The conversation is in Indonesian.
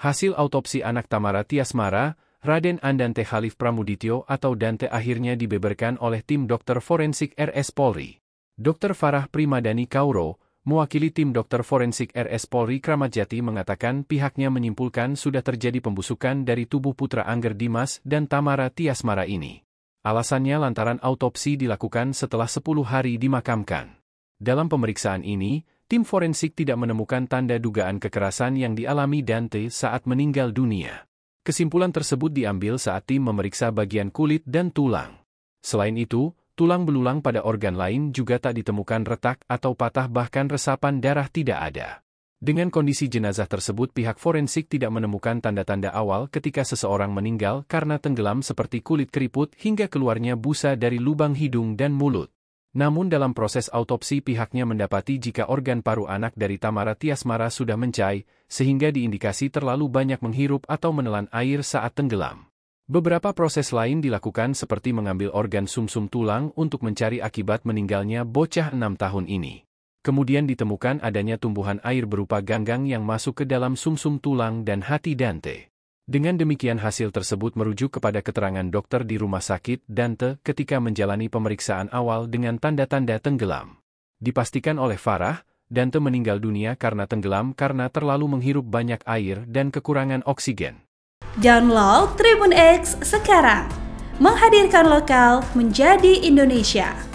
Hasil autopsi anak Tamara Tiasmara, Raden Andante Khalif Pramudityo atau Dante akhirnya dibeberkan oleh tim dokter forensik RS Polri. Dr. Farah Primadani Kauro, mewakili tim dokter forensik RS Polri Kramatjati mengatakan pihaknya menyimpulkan sudah terjadi pembusukan dari tubuh putra Angger Dimas dan Tamara Tiasmara ini. Alasannya lantaran autopsi dilakukan setelah 10 hari dimakamkan. Dalam pemeriksaan ini, tim forensik tidak menemukan tanda dugaan kekerasan yang dialami Dante saat meninggal dunia. Kesimpulan tersebut diambil saat tim memeriksa bagian kulit dan tulang. Selain itu, tulang belulang pada organ lain juga tak ditemukan retak atau patah bahkan resapan darah tidak ada. Dengan kondisi jenazah tersebut pihak forensik tidak menemukan tanda-tanda awal ketika seseorang meninggal karena tenggelam seperti kulit keriput hingga keluarnya busa dari lubang hidung dan mulut. Namun dalam proses autopsi pihaknya mendapati jika organ paru anak dari Tamara Tiasmara sudah mencair, sehingga diindikasi terlalu banyak menghirup atau menelan air saat tenggelam. Beberapa proses lain dilakukan seperti mengambil organ sumsum -sum tulang untuk mencari akibat meninggalnya bocah enam tahun ini. Kemudian ditemukan adanya tumbuhan air berupa ganggang yang masuk ke dalam sumsum -sum tulang dan hati Dante. Dengan demikian hasil tersebut merujuk kepada keterangan dokter di rumah sakit Dante ketika menjalani pemeriksaan awal dengan tanda-tanda tenggelam. Dipastikan oleh Farah, Dante meninggal dunia karena tenggelam karena terlalu menghirup banyak air dan kekurangan oksigen. Download Tribun X sekarang. Menghadirkan lokal menjadi Indonesia.